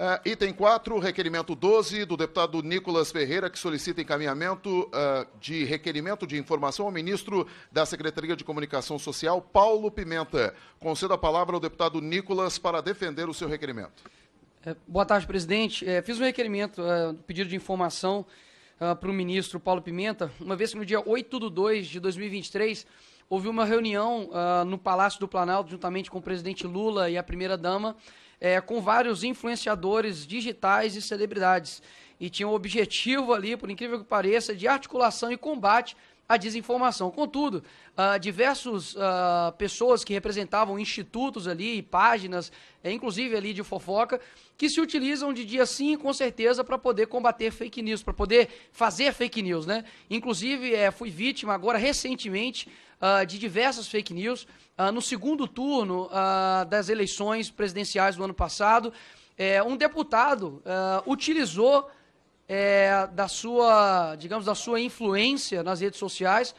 Uh, item 4, requerimento 12 do deputado Nicolas Ferreira, que solicita encaminhamento uh, de requerimento de informação ao ministro da Secretaria de Comunicação Social, Paulo Pimenta. Concedo a palavra ao deputado Nicolas para defender o seu requerimento. É, boa tarde, presidente. É, fiz um requerimento, uh, pedido de informação para o ministro Paulo Pimenta, uma vez que no dia 8 de 2 de 2023 houve uma reunião no Palácio do Planalto, juntamente com o presidente Lula e a primeira-dama, é, com vários influenciadores digitais e celebridades. E tinha um objetivo ali, por incrível que pareça, de articulação e combate à desinformação. Contudo, uh, ah, diversas uh, ah, pessoas que representavam institutos ali, páginas, é, inclusive ali de fofoca, que se utilizam de dia sim, com certeza, para poder combater fake news, para poder fazer fake news, né? Inclusive, é, fui vítima agora recentemente uh, de diversas fake news ah, no segundo turno ah, das eleições presidenciais do ano passado, eh, um deputado ah, utilizou eh, da sua, digamos, da sua influência nas redes sociais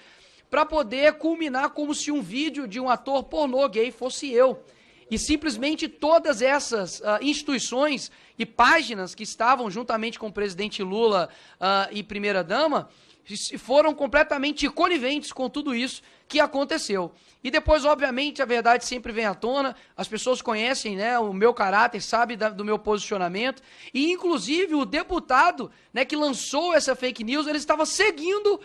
para poder culminar como se um vídeo de um ator pornô gay fosse eu. E simplesmente todas essas uh, instituições e páginas que estavam juntamente com o presidente Lula uh, e primeira-dama foram completamente coniventes com tudo isso que aconteceu. E depois, obviamente, a verdade sempre vem à tona, as pessoas conhecem né, o meu caráter, sabem do meu posicionamento, e inclusive o deputado né, que lançou essa fake news, ele estava seguindo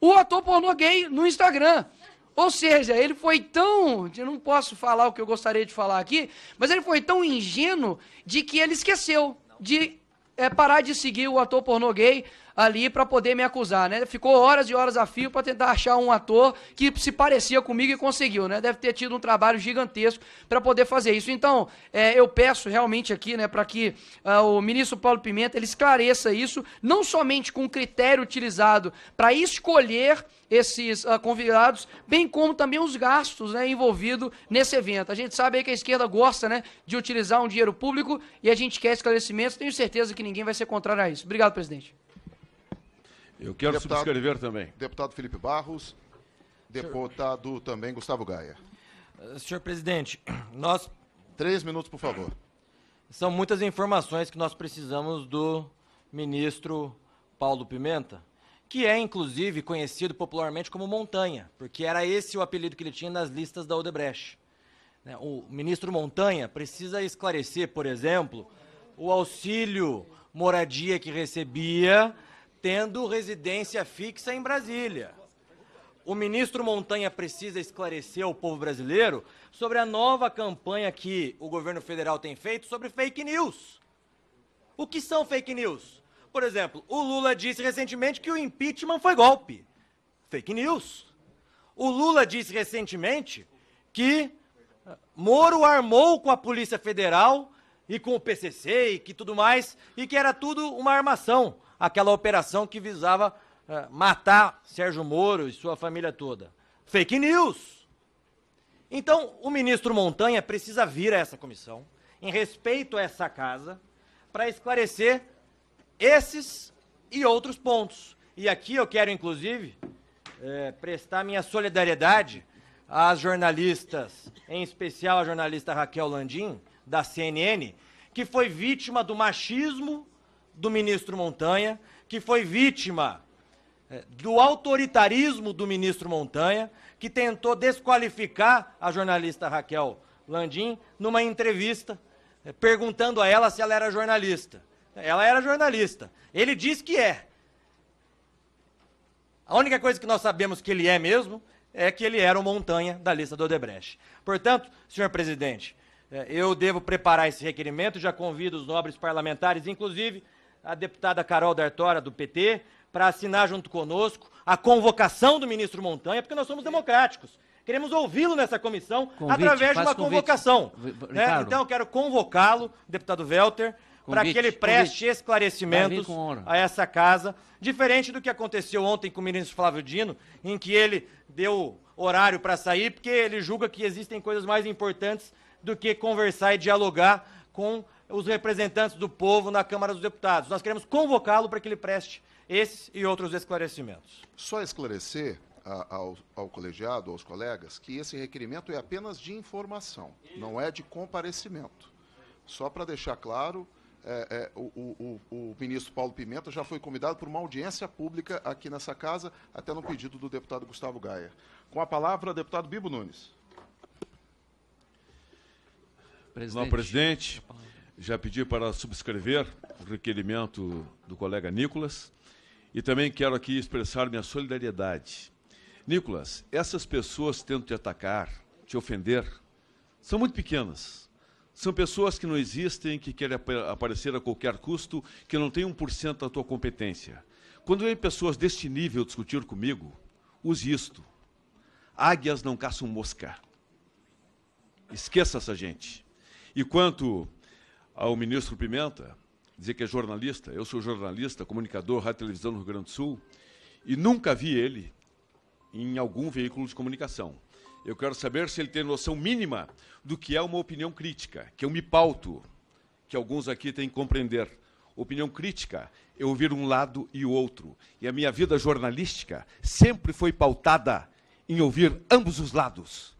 o ator pornô gay no Instagram. Ou seja, ele foi tão. Eu não posso falar o que eu gostaria de falar aqui, mas ele foi tão ingênuo de que ele esqueceu de é, parar de seguir o ator pornô gay ali para poder me acusar, né? Ficou horas e horas a fio para tentar achar um ator que se parecia comigo e conseguiu, né? Deve ter tido um trabalho gigantesco para poder fazer isso. Então, é, eu peço realmente aqui, né, para que uh, o ministro Paulo Pimenta ele esclareça isso, não somente com o critério utilizado para escolher esses uh, convidados, bem como também os gastos né, envolvidos nesse evento. A gente sabe aí que a esquerda gosta né, de utilizar um dinheiro público e a gente quer esclarecimentos. Tenho certeza que ninguém vai ser contrário a isso. Obrigado, presidente. Eu quero deputado, subscrever também. Deputado Felipe Barros, deputado senhor... também Gustavo Gaia. Ah, senhor presidente, nós. Três minutos, por favor. São muitas informações que nós precisamos do ministro Paulo Pimenta que é inclusive conhecido popularmente como Montanha, porque era esse o apelido que ele tinha nas listas da Odebrecht. Né? O ministro Montanha precisa esclarecer, por exemplo, o auxílio moradia que recebia tendo residência fixa em Brasília. O ministro Montanha precisa esclarecer ao povo brasileiro sobre a nova campanha que o governo federal tem feito sobre fake news. O que são fake news? por exemplo, o Lula disse recentemente que o impeachment foi golpe. Fake news. O Lula disse recentemente que Moro armou com a Polícia Federal e com o PCC e que tudo mais, e que era tudo uma armação, aquela operação que visava eh, matar Sérgio Moro e sua família toda. Fake news. Então, o ministro Montanha precisa vir a essa comissão, em respeito a essa casa, para esclarecer esses e outros pontos. E aqui eu quero, inclusive, é, prestar minha solidariedade às jornalistas, em especial a jornalista Raquel Landim, da CNN, que foi vítima do machismo do ministro Montanha, que foi vítima é, do autoritarismo do ministro Montanha, que tentou desqualificar a jornalista Raquel Landim numa entrevista, é, perguntando a ela se ela era jornalista. Ela era jornalista. Ele diz que é. A única coisa que nós sabemos que ele é mesmo é que ele era o montanha da lista do Odebrecht. Portanto, senhor presidente, eh, eu devo preparar esse requerimento, já convido os nobres parlamentares, inclusive a deputada Carol D'Artora, do PT, para assinar junto conosco a convocação do ministro Montanha, porque nós somos democráticos. Queremos ouvi-lo nessa comissão convite, através de uma convite. convocação. Né? Então, quero convocá-lo, deputado Velter, para que ele preste convite. esclarecimentos a essa casa, diferente do que aconteceu ontem com o ministro Flávio Dino, em que ele deu horário para sair, porque ele julga que existem coisas mais importantes do que conversar e dialogar com os representantes do povo na Câmara dos Deputados. Nós queremos convocá-lo para que ele preste esses e outros esclarecimentos. Só esclarecer ao, ao, colegiado, aos colegas, que esse requerimento é apenas de informação, não é de comparecimento. Só para deixar claro é, é, o, o, o, ministro Paulo Pimenta já foi convidado por uma audiência pública aqui nessa casa, até no pedido do deputado Gustavo Gaia. Com a palavra, deputado Bibo Nunes. Presidente. Não, presidente, já pedi para subscrever o requerimento do colega Nicolas e também quero aqui expressar minha solidariedade. Nicolas, essas pessoas tentam te atacar, te ofender, são muito pequenas são pessoas que não existem, que querem ap aparecer a qualquer custo, que não têm 1% da tua competência. Quando vem pessoas deste nível discutir comigo, use isto. Águias não caçam mosca. Esqueça essa gente. E quanto ao ministro Pimenta, dizer que é jornalista, eu sou jornalista, comunicador, rádio e televisão no Rio Grande do Sul, e nunca vi ele em algum veículo de comunicação. Eu quero saber se ele tem noção mínima do que é uma opinião crítica, que eu me pauto, que alguns aqui têm que compreender. Opinião crítica é ouvir um lado e o outro. E a minha vida jornalística sempre foi pautada em ouvir ambos os lados.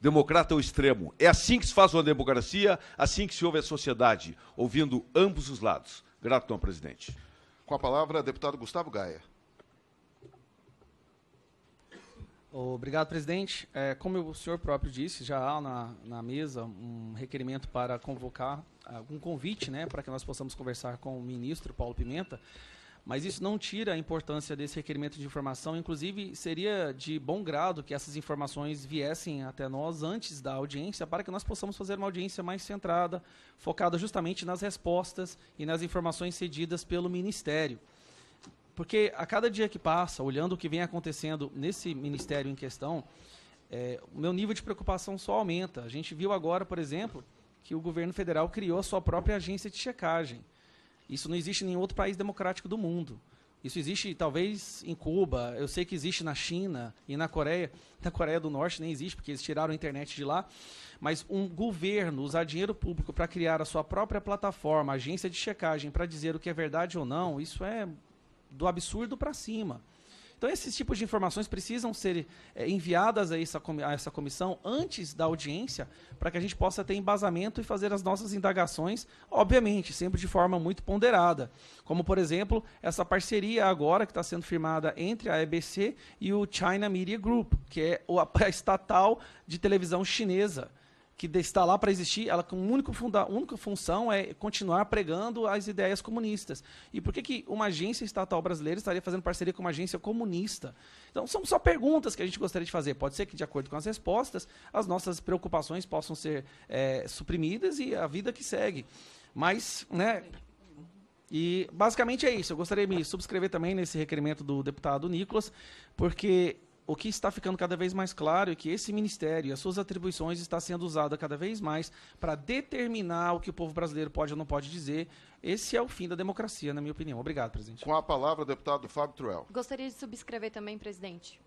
Democrata ao extremo. É assim que se faz uma democracia, assim que se ouve a sociedade, ouvindo ambos os lados. Tom, presidente. Com a palavra, deputado Gustavo Gaia. Obrigado, presidente. É, como o senhor próprio disse, já há na, na mesa um requerimento para convocar, um convite né, para que nós possamos conversar com o ministro Paulo Pimenta, mas isso não tira a importância desse requerimento de informação. Inclusive, seria de bom grado que essas informações viessem até nós antes da audiência, para que nós possamos fazer uma audiência mais centrada, focada justamente nas respostas e nas informações cedidas pelo Ministério. Porque a cada dia que passa, olhando o que vem acontecendo nesse ministério em questão, é, o meu nível de preocupação só aumenta. A gente viu agora, por exemplo, que o governo federal criou a sua própria agência de checagem. Isso não existe em nenhum outro país democrático do mundo. Isso existe talvez em Cuba, eu sei que existe na China e na Coreia. Na Coreia do Norte nem existe, porque eles tiraram a internet de lá. Mas um governo usar dinheiro público para criar a sua própria plataforma, agência de checagem, para dizer o que é verdade ou não, isso é do absurdo para cima. Então, esses tipos de informações precisam ser é, enviadas a essa, a essa comissão antes da audiência, para que a gente possa ter embasamento e fazer as nossas indagações, obviamente, sempre de forma muito ponderada. Como, por exemplo, essa parceria agora que está sendo firmada entre a EBC e o China Media Group, que é a estatal de televisão chinesa que está lá para existir, ela com único funda, única função é continuar pregando as ideias comunistas. E por que, que uma agência estatal brasileira estaria fazendo parceria com uma agência comunista? Então, são só perguntas que a gente gostaria de fazer. Pode ser que, de acordo com as respostas, as nossas preocupações possam ser é, suprimidas e a vida que segue. Mas, né, e basicamente é isso. Eu gostaria de me subscrever também nesse requerimento do deputado Nicolas, porque o que está ficando cada vez mais claro é que esse ministério e as suas atribuições está sendo usada cada vez mais para determinar o que o povo brasileiro pode ou não pode dizer. Esse é o fim da democracia, na minha opinião. Obrigado, presidente. Com a palavra, deputado Fábio Truel. Gostaria de subscrever também, presidente.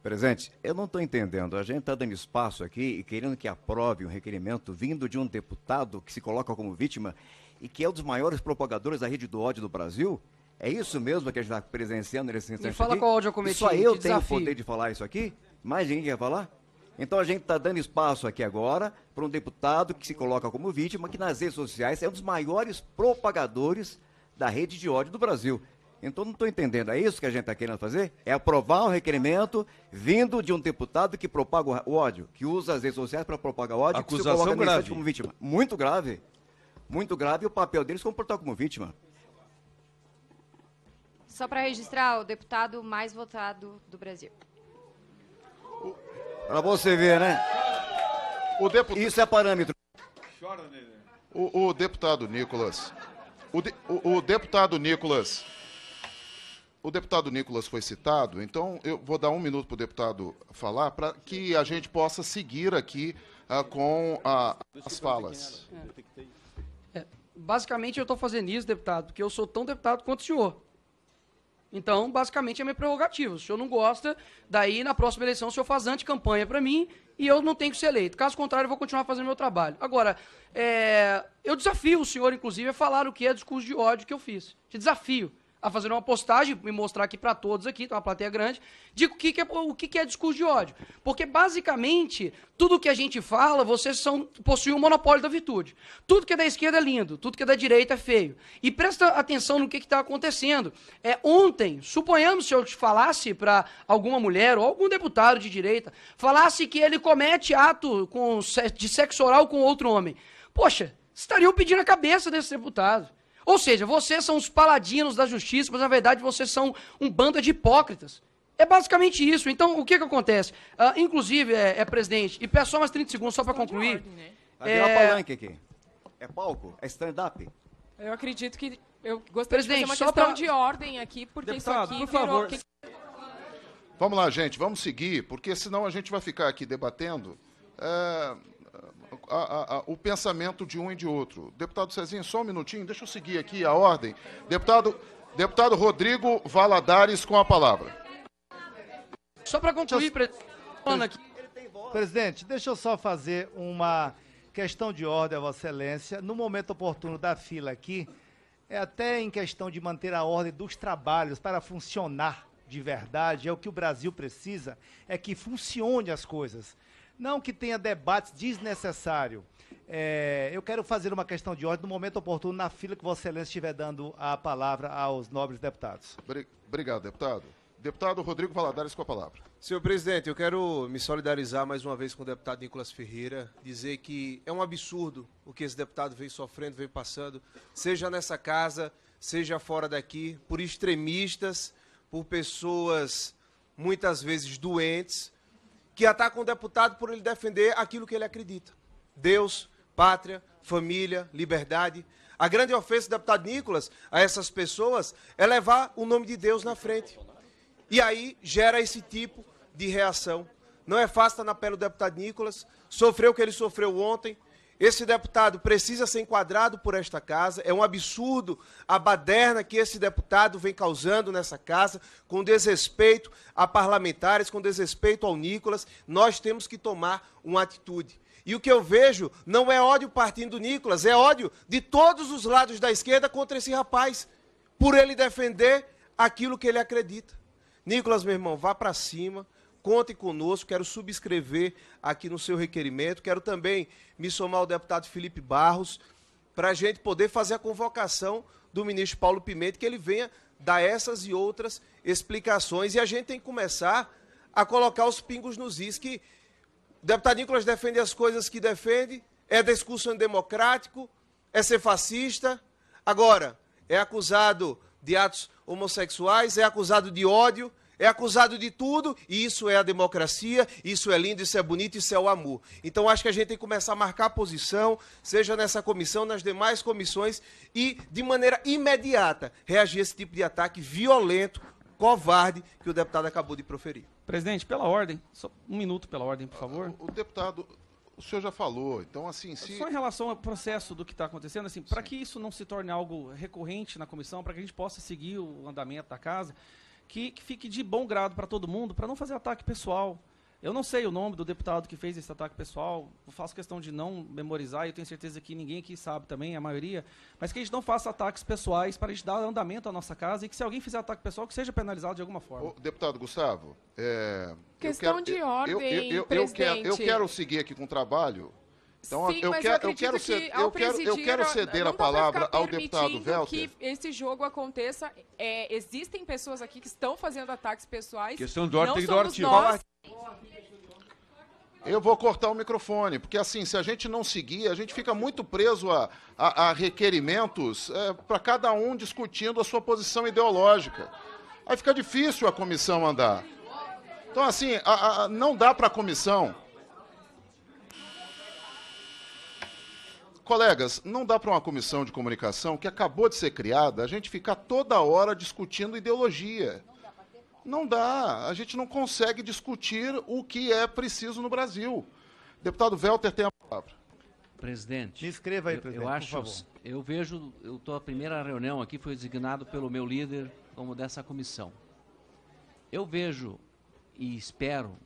Presidente, eu não estou entendendo. A gente está dando espaço aqui e querendo que aprove um requerimento vindo de um deputado que se coloca como vítima e que é um dos maiores propagadores da rede do ódio do Brasil. É isso mesmo que a gente está presenciando nesse instante. Me fala aqui? qual ódio eu cometi. Só eu tenho o poder de falar isso aqui? Mais ninguém quer falar? Então a gente está dando espaço aqui agora para um deputado que se coloca como vítima, que nas redes sociais é um dos maiores propagadores da rede de ódio do Brasil. Então não estou entendendo. É isso que a gente está querendo fazer? É aprovar um requerimento vindo de um deputado que propaga o ódio, que usa as redes sociais para propagar ódio, Acusação que se coloca grave. como vítima. Muito grave. Muito grave o papel deles é como comportar como vítima. Só para registrar, o deputado mais votado do Brasil. Para você ver, né? Deputado... Isso é parâmetro. Chora, O, o deputado Nicolas. O, de, o, o deputado Nicolas. O deputado Nicolas foi citado, então eu vou dar um minuto para o deputado falar para que a gente possa seguir aqui uh, com a, as falas. É. É, basicamente eu estou fazendo isso, deputado, porque eu sou tão deputado quanto o senhor. Então, basicamente, é minha prerrogativa. Se o senhor não gosta, daí na próxima eleição o senhor faz anticampanha para mim e eu não tenho que ser eleito. Caso contrário, eu vou continuar fazendo meu trabalho. Agora, é... eu desafio o senhor, inclusive, a falar o que é discurso de ódio que eu fiz. Te desafio a fazer uma postagem e mostrar aqui para todos aqui, tem tá uma plateia grande, digo o que, que, é, o que, que é discurso de ódio. Porque, basicamente, tudo que a gente fala, vocês são, possuem um monopólio da virtude. Tudo que é da esquerda é lindo, tudo que é da direita é feio. E presta atenção no que está acontecendo. É, ontem, suponhamos se eu te falasse para alguma mulher ou algum deputado de direita, falasse que ele comete ato com, de sexo oral com outro homem. Poxa, estariam pedindo a cabeça desse deputado. Ou seja, vocês são os paladinos da justiça, mas na verdade vocês são um bando de hipócritas. É basicamente isso. Então, o que, que acontece? Ah, inclusive, é, é, presidente, e peço só mais 30 segundos só para concluir. Ordem, né? Vai tá é... virar palanque aqui. É palco? É stand-up? Eu acredito que. Eu gostaria presidente, de fazer uma questão pra... de ordem aqui, porque Deputado, isso aqui. Por virou... favor. Que... Vamos lá, gente, vamos seguir, porque senão a gente vai ficar aqui debatendo. É, a, a, o pensamento de um e de outro. Deputado Cezinho, só um minutinho, deixa eu seguir aqui a ordem. Deputado, deputado Rodrigo Valadares com a palavra. Só para concluir, presidente. Presidente, deixa eu só fazer uma questão de ordem, Vossa Excelência. No momento oportuno da fila aqui, é até em questão de manter a ordem dos trabalhos para funcionar de verdade, é o que o Brasil precisa, é que funcione as coisas. Não que tenha debates desnecessário. É, eu quero fazer uma questão de ordem no momento oportuno, na fila que Vossa Excelência estiver dando a palavra aos nobres deputados. Obrigado, deputado. Deputado Rodrigo Valadares, com a palavra. Senhor presidente, eu quero me solidarizar mais uma vez com o deputado Nicolas Ferreira, dizer que é um absurdo o que esse deputado vem sofrendo, vem passando, seja nessa casa, seja fora daqui, por extremistas, por pessoas muitas vezes doentes, que ataca tá um deputado por ele defender aquilo que ele acredita. Deus, pátria, família, liberdade. A grande ofensa, do deputado Nicolas, a essas pessoas é levar o nome de Deus na frente. E aí gera esse tipo de reação. Não é fácil estar na pele do deputado Nicolas, sofreu o que ele sofreu ontem, esse deputado precisa ser enquadrado por esta casa. É um absurdo a baderna que esse deputado vem causando nessa casa, com desrespeito a parlamentares, com desrespeito ao Nicolas. Nós temos que tomar uma atitude. E o que eu vejo não é ódio partindo do Nicolas, é ódio de todos os lados da esquerda contra esse rapaz, por ele defender aquilo que ele acredita. Nicolas, meu irmão, vá para cima contem conosco, quero subscrever aqui no seu requerimento. Quero também me somar ao deputado Felipe Barros, para a gente poder fazer a convocação do ministro Paulo Pimenta, que ele venha dar essas e outras explicações. E a gente tem que começar a colocar os pingos nos is, que o deputado Nicolas defende as coisas que defende, é discurso antidemocrático, é ser fascista. Agora, é acusado de atos homossexuais, é acusado de ódio, é acusado de tudo, e isso é a democracia, isso é lindo, isso é bonito, isso é o amor. Então acho que a gente tem que começar a marcar posição, seja nessa comissão, nas demais comissões, e de maneira imediata reagir a esse tipo de ataque violento, covarde, que o deputado acabou de proferir. Presidente, pela ordem, só um minuto pela ordem, por favor. O deputado, o senhor já falou, então assim... Se... Só em relação ao processo do que está acontecendo, assim, para que isso não se torne algo recorrente na comissão, para que a gente possa seguir o andamento da casa que, que fique de bom grado para todo mundo, para não fazer ataque pessoal. Eu não sei o nome do deputado que fez esse ataque pessoal, faço questão de não memorizar, e eu tenho certeza que ninguém aqui sabe também, a maioria, mas que a gente não faça ataques pessoais para a gente dar andamento à nossa casa e que se alguém fizer ataque pessoal, que seja penalizado de alguma forma. Ô, deputado Gustavo, é, questão quero, de ordem, eu, eu, eu, eu, quero, eu quero seguir aqui com o trabalho, então Sim, eu, quero, eu, eu, quero ceder, eu, quero, eu quero ceder a palavra ao deputado Velter. que esse jogo aconteça. É, existem pessoas aqui que estão fazendo ataques pessoais. Questão do ordem do artigo. Eu vou cortar o microfone, porque assim, se a gente não seguir, a gente fica muito preso a, a, a requerimentos é, para cada um discutindo a sua posição ideológica. Aí fica difícil a comissão andar. Então, assim, a, não dá para a comissão colegas, não dá para uma comissão de comunicação que acabou de ser criada a gente ficar toda hora discutindo ideologia. Não dá. A gente não consegue discutir o que é preciso no Brasil. Deputado Velter tem a palavra. Presidente. Me escreva aí, eu, presidente. Eu, acho, eu vejo, eu tô a primeira reunião aqui foi designado pelo meu líder como dessa comissão. Eu vejo e espero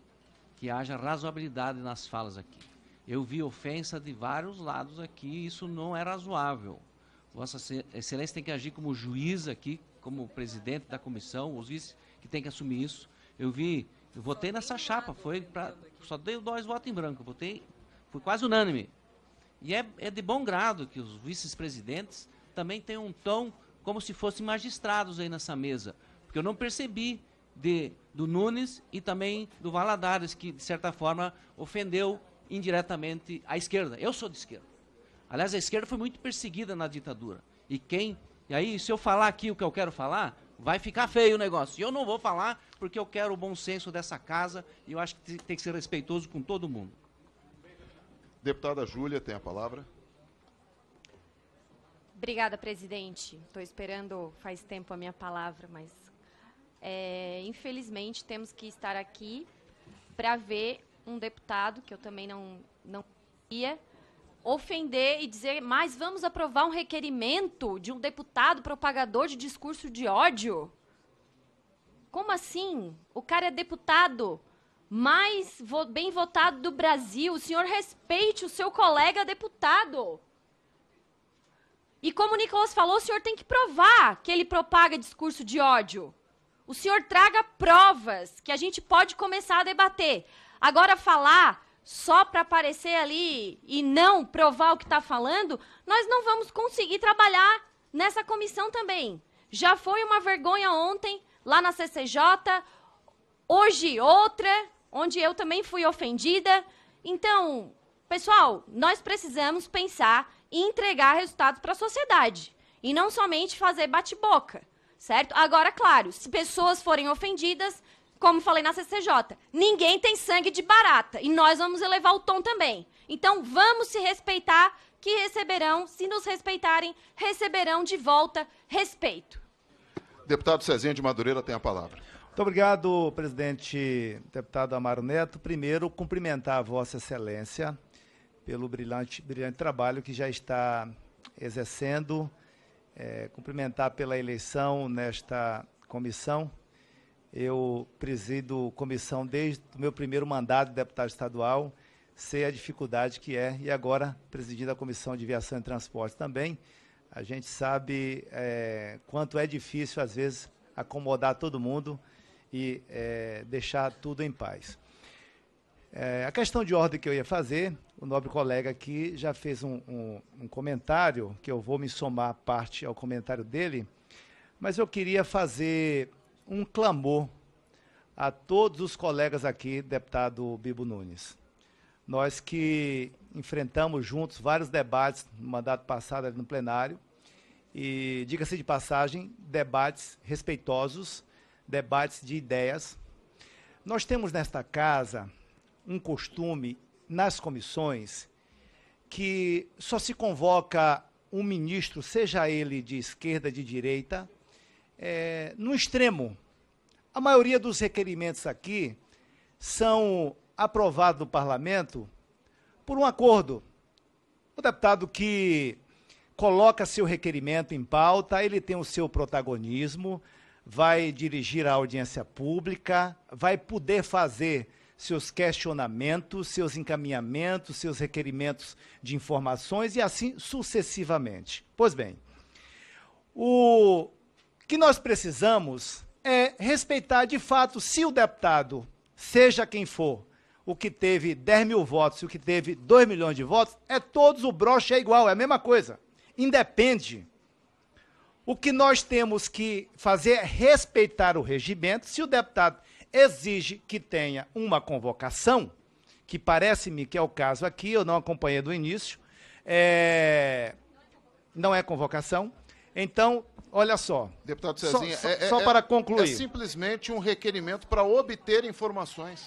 que haja razoabilidade nas falas aqui. Eu vi ofensa de vários lados aqui, isso não é razoável. Vossa Excelência tem que agir como juiz aqui, como presidente da comissão, os vice que tem que assumir isso. Eu vi, eu votei nessa chapa, foi para só dei dois votos em branco, votei, foi quase unânime. E é, é de bom grado que os vice-presidentes também tenham um tom como se fossem magistrados aí nessa mesa, porque eu não percebi de, do Nunes e também do Valadares, que de certa forma ofendeu indiretamente à esquerda. Eu sou de esquerda. Aliás, a esquerda foi muito perseguida na ditadura. E quem. E aí, se eu falar aqui o que eu quero falar, vai ficar feio o negócio. E eu não vou falar porque eu quero o bom senso dessa casa e eu acho que tem que ser respeitoso com todo mundo. Deputada Júlia tem a palavra. Obrigada, presidente. Estou esperando faz tempo a minha palavra, mas é, infelizmente temos que estar aqui para ver um deputado, que eu também não, não ia, ofender e dizer, mas vamos aprovar um requerimento de um deputado propagador de discurso de ódio? Como assim? O cara é deputado mais vo bem votado do Brasil. O senhor respeite o seu colega deputado. E como o Nicolas falou, o senhor tem que provar que ele propaga discurso de ódio. O senhor traga provas que a gente pode começar a debater. Agora, falar só para aparecer ali e não provar o que está falando, nós não vamos conseguir trabalhar nessa comissão também. Já foi uma vergonha ontem, lá na CCJ, hoje outra, onde eu também fui ofendida. Então, pessoal, nós precisamos pensar e entregar resultados para a sociedade e não somente fazer bate-boca, certo? Agora, claro, se pessoas forem ofendidas, como falei na CCJ, ninguém tem sangue de barata e nós vamos elevar o tom também. Então vamos se respeitar, que receberão, se nos respeitarem, receberão de volta respeito. Deputado Cezinha de Madureira tem a palavra. Muito obrigado, presidente deputado Amaro Neto. Primeiro, cumprimentar a Vossa Excelência pelo brilhante, brilhante trabalho que já está exercendo. É, cumprimentar pela eleição nesta comissão eu presido comissão desde o meu primeiro mandato de deputado estadual, sei a dificuldade que é, e agora presidindo a Comissão de Viação e Transporte também. A gente sabe é, quanto é difícil, às vezes, acomodar todo mundo e é, deixar tudo em paz. É, a questão de ordem que eu ia fazer, o nobre colega aqui já fez um, um, um comentário, que eu vou me somar parte ao comentário dele, mas eu queria fazer um clamor a todos os colegas aqui, deputado Bibo Nunes. Nós que enfrentamos juntos vários debates no mandato passado ali no plenário, e, diga-se de passagem, debates respeitosos, debates de ideias. Nós temos nesta casa um costume nas comissões que só se convoca um ministro, seja ele de esquerda, de direita, é, no extremo a maioria dos requerimentos aqui são aprovados no parlamento por um acordo. O deputado que coloca seu requerimento em pauta, ele tem o seu protagonismo, vai dirigir a audiência pública, vai poder fazer seus questionamentos, seus encaminhamentos, seus requerimentos de informações e assim sucessivamente. Pois bem, o que nós precisamos é respeitar de fato se o deputado, seja quem for, o que teve 10 mil votos e o que teve 2 milhões de votos, é todos o broche é igual, é a mesma coisa. Independe. O que nós temos que fazer é respeitar o regimento. Se o deputado exige que tenha uma convocação, que parece-me que é o caso aqui, eu não acompanhei do início, é... não é convocação, então olha só. Deputado Cezinha, só, é, é, só é, para concluir. É simplesmente um requerimento para obter informações.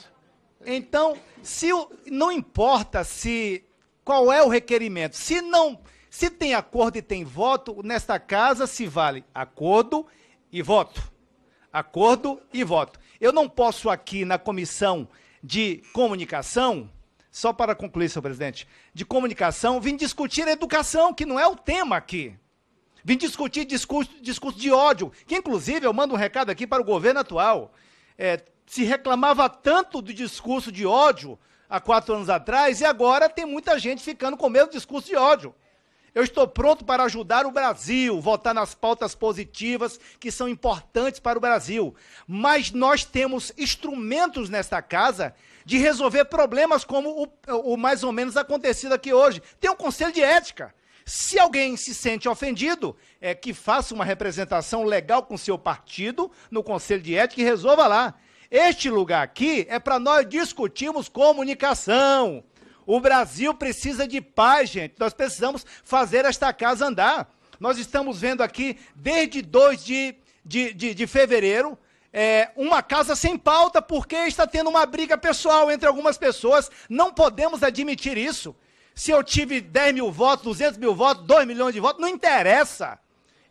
Então, se o, não importa se qual é o requerimento, se não, se tem acordo e tem voto, nesta casa se vale acordo e voto. Acordo e voto. Eu não posso aqui na comissão de comunicação, só para concluir, senhor presidente, de comunicação, vir discutir a educação, que não é o tema aqui. Vim discutir discurso, discurso de ódio, que inclusive eu mando um recado aqui para o governo atual. É, se reclamava tanto do discurso de ódio há quatro anos atrás e agora tem muita gente ficando com o mesmo discurso de ódio. Eu estou pronto para ajudar o Brasil, votar nas pautas positivas que são importantes para o Brasil. Mas nós temos instrumentos nesta casa de resolver problemas como o, o mais ou menos acontecido aqui hoje. Tem um conselho de ética. Se alguém se sente ofendido, é que faça uma representação legal com seu partido no Conselho de Ética e resolva lá. Este lugar aqui é para nós discutirmos comunicação. O Brasil precisa de paz, gente. Nós precisamos fazer esta casa andar. Nós estamos vendo aqui, desde 2 de, de, de, de fevereiro, é, uma casa sem pauta, porque está tendo uma briga pessoal entre algumas pessoas. Não podemos admitir isso. Se eu tive 10 mil votos, 200 mil votos, 2 milhões de votos, não interessa.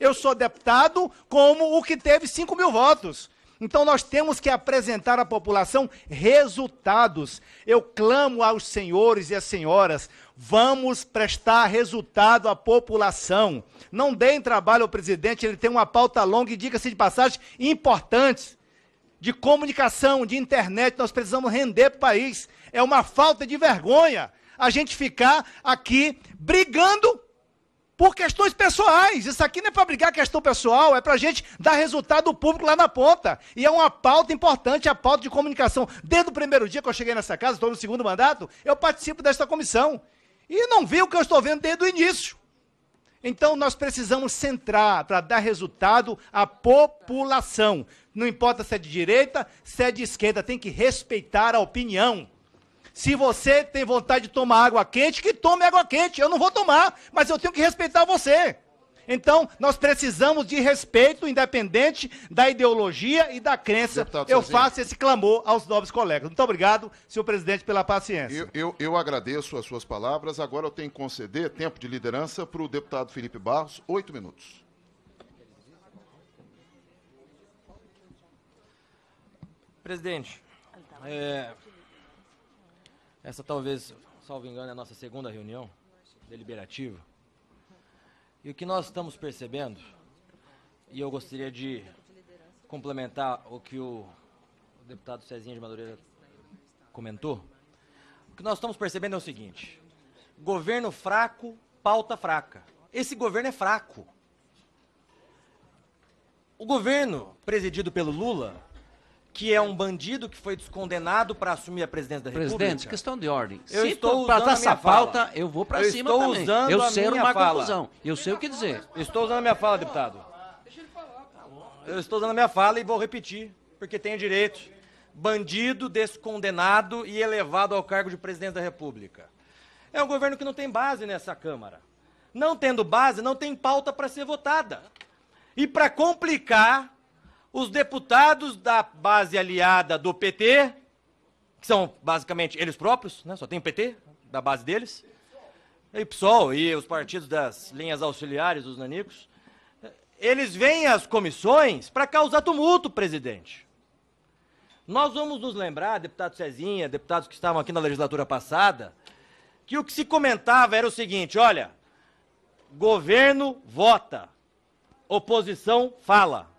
Eu sou deputado como o que teve 5 mil votos. Então nós temos que apresentar à população resultados. Eu clamo aos senhores e às senhoras, vamos prestar resultado à população. Não deem trabalho ao presidente, ele tem uma pauta longa e dica se de passagem importantes de comunicação, de internet, nós precisamos render para o país. É uma falta de vergonha a gente ficar aqui brigando por questões pessoais. Isso aqui não é para brigar questão pessoal, é para a gente dar resultado público lá na ponta. E é uma pauta importante, a pauta de comunicação. Desde o primeiro dia que eu cheguei nessa casa, estou no segundo mandato, eu participo desta comissão. E não vi o que eu estou vendo desde o início. Então nós precisamos centrar para dar resultado à população. Não importa se é de direita, se é de esquerda, tem que respeitar a opinião. Se você tem vontade de tomar água quente, que tome água quente. Eu não vou tomar, mas eu tenho que respeitar você. Então, nós precisamos de respeito, independente da ideologia e da crença. Deputado eu Cezinha. faço esse clamor aos novos colegas. Muito obrigado, senhor presidente, pela paciência. Eu, eu, eu agradeço as suas palavras. Agora eu tenho que conceder tempo de liderança para o deputado Felipe Barros, oito minutos. Presidente, então. é, essa talvez, salvo engano, é a nossa segunda reunião deliberativa. E o que nós estamos percebendo, e eu gostaria de complementar o que o deputado Cezinha de Madureira comentou, o que nós estamos percebendo é o seguinte: governo fraco, pauta fraca. Esse governo é fraco. O governo presidido pelo Lula que é um bandido que foi descondenado para assumir a presidência da República? Presidente, é questão de ordem. Eu Se estou para essa pauta, eu vou para cima estou também. Usando eu sei uma fala. confusão. Eu sei o que dizer. Estou usando a minha fala, deputado. Deixa ele falar. Eu estou usando a minha fala e vou repetir, porque tenho direito. Bandido descondenado e elevado ao cargo de presidente da República. É um governo que não tem base nessa Câmara. Não tendo base, não tem pauta para ser votada. E para complicar, os deputados da base aliada do PT, que são basicamente eles próprios, né? só tem o PT da base deles, e PSOL e os partidos das linhas auxiliares, os nanicos, eles vêm às comissões para causar tumulto, presidente. Nós vamos nos lembrar, deputado Cezinha, deputados que estavam aqui na legislatura passada, que o que se comentava era o seguinte: olha, governo vota, oposição fala.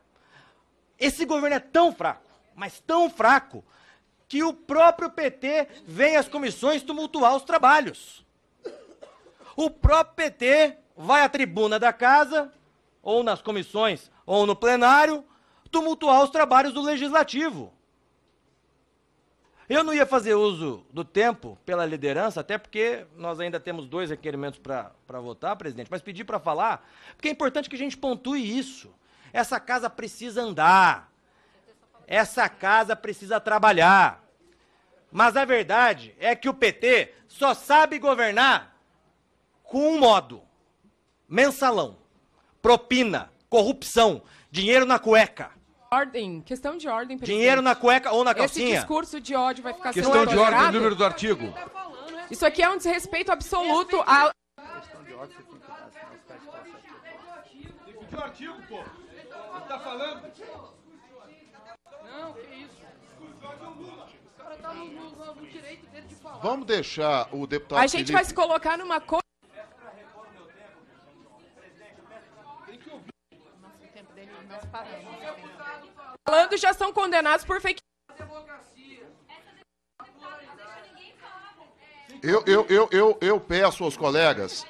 Esse governo é tão fraco, mas tão fraco, que o próprio PT vem às comissões tumultuar os trabalhos. O próprio PT vai à tribuna da casa, ou nas comissões, ou no plenário, tumultuar os trabalhos do legislativo. Eu não ia fazer uso do tempo pela liderança, até porque nós ainda temos dois requerimentos para votar, presidente, mas pedi para falar, porque é importante que a gente pontue isso. Essa casa precisa andar. Essa casa precisa trabalhar. Mas a verdade é que o PT só sabe governar com um modo: mensalão, propina, corrupção, dinheiro na cueca. Ordem, questão de ordem. Presidente. Dinheiro na cueca ou na calcinha. Esse discurso de ódio vai ficar questão sendo Questão de ordem, ordem, número do artigo. Isso aqui é um desrespeito absoluto à... Questão de ordem, você tem que passar o os caras Artigo, pô tá falando? Não, que isso. O cara tá no, no, no direito dele de falar. Vamos deixar o deputado. A gente Felipe... vai se colocar numa coisa. É falando já são condenados por fake eu, eu, eu, eu, eu peço aos colegas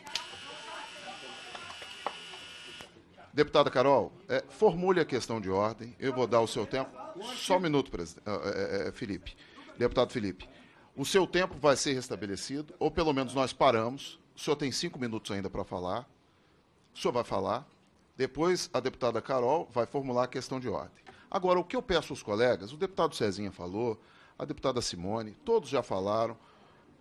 Deputada Carol, é, formule a questão de ordem, eu vou dar o seu tempo. Só um minuto, ah, é, é, é, Felipe. Deputado Felipe, o seu tempo vai ser restabelecido, ou pelo menos nós paramos. O senhor tem cinco minutos ainda para falar. O senhor vai falar. Depois, a deputada Carol vai formular a questão de ordem. Agora, o que eu peço aos colegas, o deputado Cezinha falou, a deputada Simone, todos já falaram,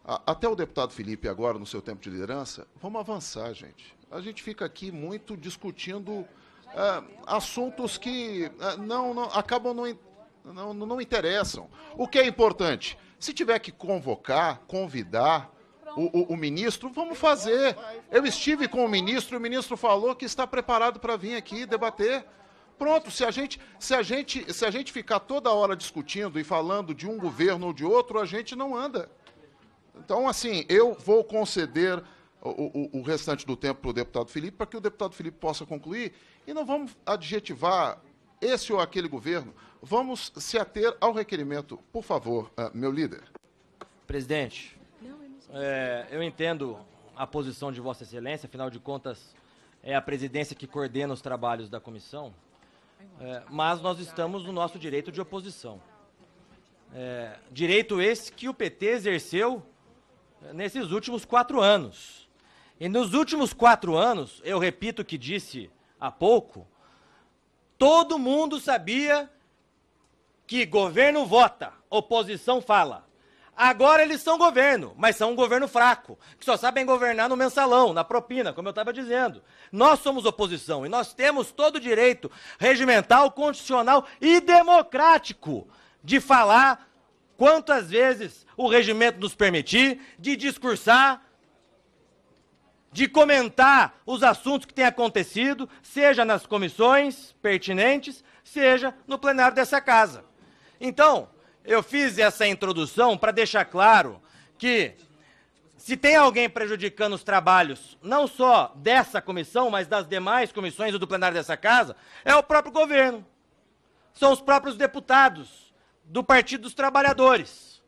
até o deputado Felipe, agora no seu tempo de liderança, vamos avançar, gente. A gente fica aqui muito discutindo é, assuntos que é, não, não, acabam não, não, não interessam. O que é importante? Se tiver que convocar, convidar o, o, o ministro, vamos fazer. Eu estive com o ministro, o ministro falou que está preparado para vir aqui debater. Pronto, se a gente, se a gente, se a gente ficar toda hora discutindo e falando de um governo ou de outro, a gente não anda. Então, assim, eu vou conceder o, o, o restante do tempo para o deputado Felipe, para que o deputado Felipe possa concluir, e não vamos adjetivar esse ou aquele governo. Vamos se ater ao requerimento, por favor, eh, meu líder. Presidente, é, eu entendo a posição de Vossa Excelência, afinal de contas, é a presidência que coordena os trabalhos da comissão, é, mas nós estamos no nosso direito de oposição. É, direito esse que o PT exerceu nesses últimos quatro anos. E nos últimos quatro anos, eu repito o que disse há pouco, todo mundo sabia que governo vota, oposição fala. Agora eles são governo, mas são um governo fraco, que só sabem governar no mensalão, na propina, como eu estava dizendo. Nós somos oposição e nós temos todo o direito regimental, constitucional e democrático de falar quantas vezes o regimento nos permitir, de discursar, de comentar os assuntos que têm acontecido, seja nas comissões pertinentes, seja no plenário dessa casa. Então, eu fiz essa introdução para deixar claro que se tem alguém prejudicando os trabalhos, não só dessa comissão, mas das demais comissões e do plenário dessa casa, é o próprio governo. São os próprios deputados do Partido dos Trabalhadores.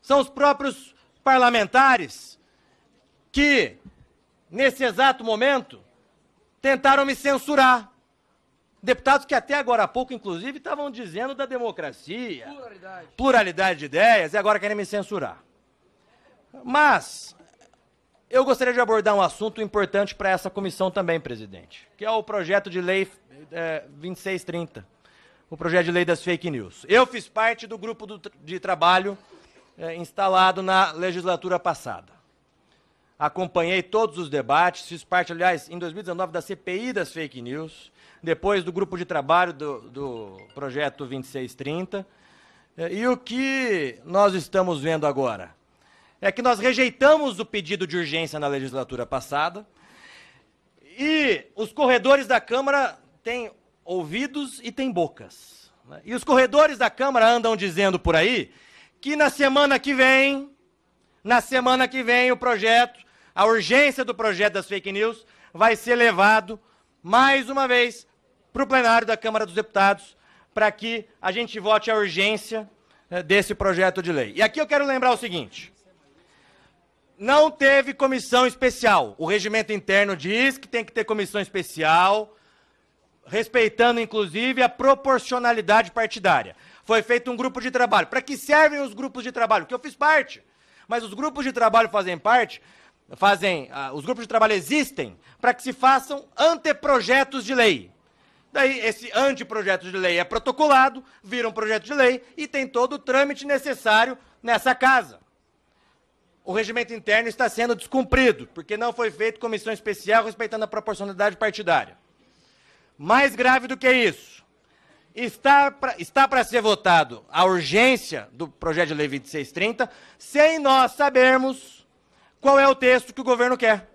São os próprios parlamentares que, nesse exato momento, tentaram me censurar. Deputados que até agora há pouco, inclusive, estavam dizendo da democracia, pluralidade. pluralidade de ideias, e agora querem me censurar. Mas eu gostaria de abordar um assunto importante para essa comissão também, presidente, que é o projeto de lei é, 2630 o projeto de lei das fake news. Eu fiz parte do grupo do, de trabalho é, instalado na legislatura passada. Acompanhei todos os debates, fiz parte, aliás, em 2019, da CPI das fake news, depois do grupo de trabalho do, do projeto 2630. É, eh, e o que nós estamos vendo agora? É que nós rejeitamos o pedido de urgência na legislatura passada, e os corredores da Câmara têm ouvidos e tem bocas. Né? E os corredores da Câmara andam dizendo por aí que na semana que vem, na semana que vem, o projeto, a urgência do projeto das fake news vai ser levado mais uma vez para o plenário da Câmara dos Deputados para que a gente vote a urgência eh, desse projeto de lei. E aqui eu quero lembrar o seguinte: não teve comissão especial. O regimento interno diz que tem que ter comissão especial respeitando inclusive a proporcionalidade partidária. Foi feito um grupo de trabalho. Para que servem os grupos de trabalho? Que eu fiz parte. Mas os grupos de trabalho fazem parte, fazem, ah, os grupos de trabalho existem para que se façam anteprojetos de lei. Daí, esse anteprojeto de lei é protocolado, vira um projeto de lei e tem todo o trâmite necessário nessa casa. O regimento interno está sendo descumprido, porque não foi feito comissão especial respeitando a proporcionalidade partidária. Mais grave do que isso, está para ser votado a urgência do projeto de lei 2630 sem nós sabermos qual é o texto que o governo quer,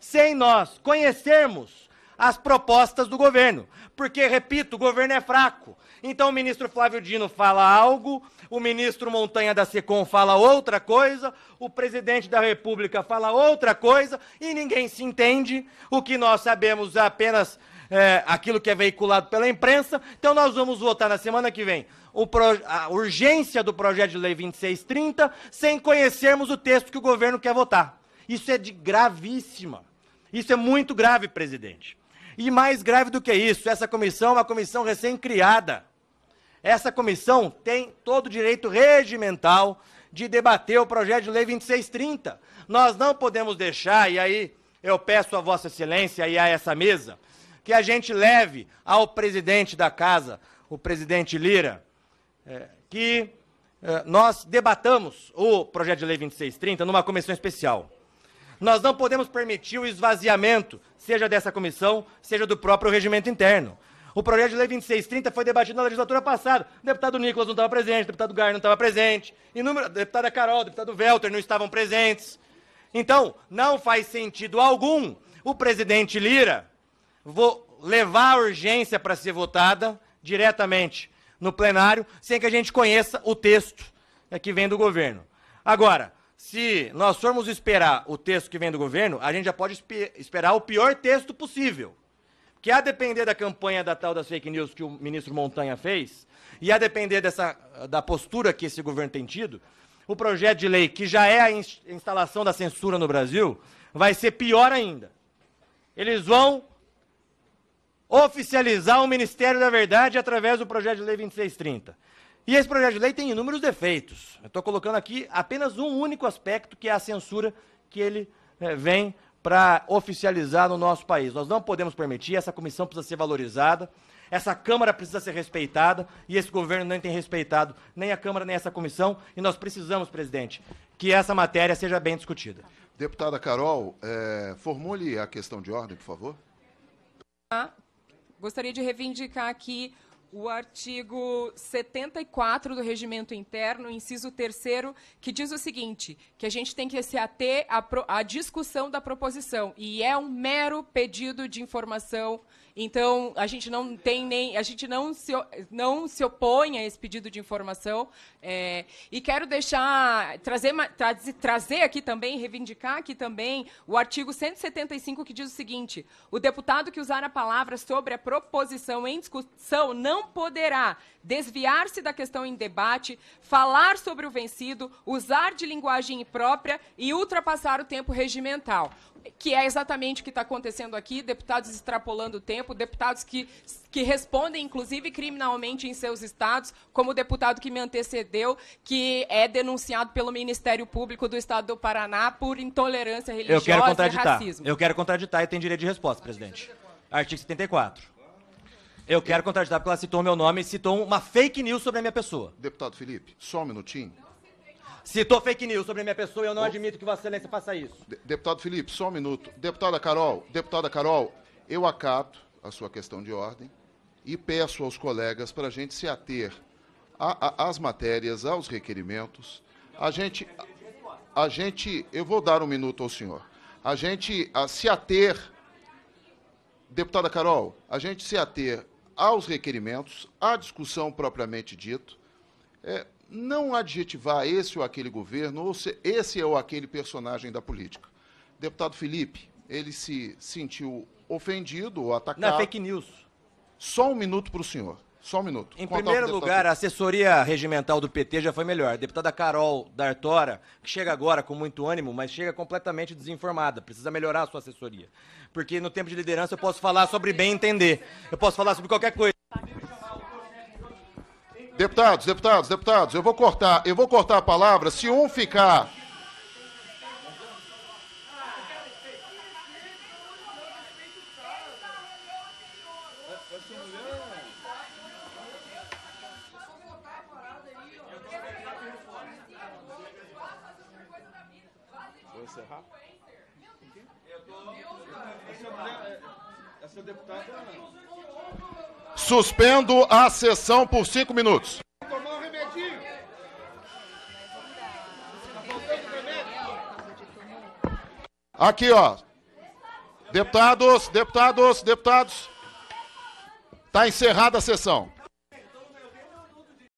sem nós conhecermos as propostas do governo. Porque, repito, o governo é fraco. Então o ministro Flávio Dino fala algo, o ministro Montanha da SECOM fala outra coisa, o presidente da República fala outra coisa e ninguém se entende. O que nós sabemos é apenas é, aquilo que é veiculado pela imprensa. Então nós vamos votar na semana que vem pro, a urgência do projeto de lei 2630 sem conhecermos o texto que o governo quer votar. Isso é de gravíssima. Isso é muito grave, presidente. E mais grave do que isso, essa comissão é uma comissão recém-criada. Essa comissão tem todo o direito regimental de debater o projeto de lei 2630. Nós não podemos deixar, e aí eu peço a Vossa Excelência e a essa mesa, que a gente leve ao presidente da casa, o presidente Lira, é, que é, nós debatamos o projeto de lei 2630 numa comissão especial. Nós não podemos permitir o esvaziamento, seja dessa comissão, seja do próprio regimento interno. O projeto de lei 2630 foi debatido na legislatura passada. O deputado Nicolas não estava presente, o deputado Gar não estava presente, inúmero, a deputada Carol, o deputado Velter não estavam presentes. Então, não faz sentido algum o presidente Lira vou levar a urgência para ser votada diretamente no plenário, sem que a gente conheça o texto né, que vem do governo. Agora, se nós formos esperar o texto que vem do governo, a gente já pode esperar o pior texto possível. Que a depender da campanha da tal das fake news que o ministro Montanha fez, e a depender dessa, da postura que esse governo tem tido, o projeto de lei, que já é a instalação da censura no Brasil, vai ser pior ainda. Eles vão oficializar o Ministério da Verdade através do projeto de lei 2630. E esse projeto de lei tem inúmeros defeitos. Eu estou colocando aqui apenas um único aspecto, que é a censura que ele é, vem para oficializar no nosso país. Nós não podemos permitir, essa comissão precisa ser valorizada, essa Câmara precisa ser respeitada, e esse governo não tem respeitado nem a Câmara, nem essa comissão, e nós precisamos, presidente, que essa matéria seja bem discutida. Deputada Carol, é, formule a questão de ordem, por favor. Ah, Gostaria de reivindicar aqui o artigo 74 do Regimento Interno, inciso 3 que diz o seguinte, que a gente tem que se ater à, à discussão da proposição, e é um mero pedido de informação então, a gente não tem nem. A gente não se, não se opõe a esse pedido de informação. É, e quero deixar. Trazer, trazer aqui também, reivindicar aqui também o artigo 175, que diz o seguinte: o deputado que usar a palavra sobre a proposição em discussão não poderá desviar-se da questão em debate, falar sobre o vencido, usar de linguagem imprópria e ultrapassar o tempo regimental que é exatamente o que está acontecendo aqui, deputados extrapolando o tempo, deputados que, que respondem, inclusive, criminalmente em seus estados, como o deputado que me antecedeu, que é denunciado pelo Ministério Público do Estado do Paraná por intolerância religiosa Eu quero contraditar. e racismo. Eu quero contraditar e tem direito de resposta, presidente. Artigo 74. Eu quero contraditar porque ela citou meu nome e citou uma fake news sobre a minha pessoa. Deputado Felipe, só um minutinho. Citou fake news sobre minha pessoa e eu não admito que Vossa Excelência faça isso. De deputado Felipe, só um minuto. Deputada Carol, deputada Carol, eu acato a sua questão de ordem e peço aos colegas para a gente se ater às matérias, aos requerimentos. A gente, a gente, eu vou dar um minuto ao senhor. A gente a se ater, deputada Carol, a gente se ater aos requerimentos, à discussão propriamente dito. É, não adjetivar esse ou aquele governo, ou se, esse é ou aquele personagem da política. Deputado Felipe, ele se sentiu ofendido ou atacado. Na é fake news. Só um minuto para o senhor. Só um minuto. Em primeiro lugar, a assessoria regimental do PT já foi melhor. A deputada Carol D'Artora, que chega agora com muito ânimo, mas chega completamente desinformada. Precisa melhorar a sua assessoria. Porque no tempo de liderança eu posso falar sobre bem entender. Eu posso falar sobre qualquer coisa. Deputados, deputados, deputados, eu vou cortar, eu vou cortar a palavra. Se um ficar. Vou encerrar? Essa é deputada. Suspendo a sessão por cinco minutos. Aqui, ó. Deputados, deputados, deputados. Está encerrada a sessão.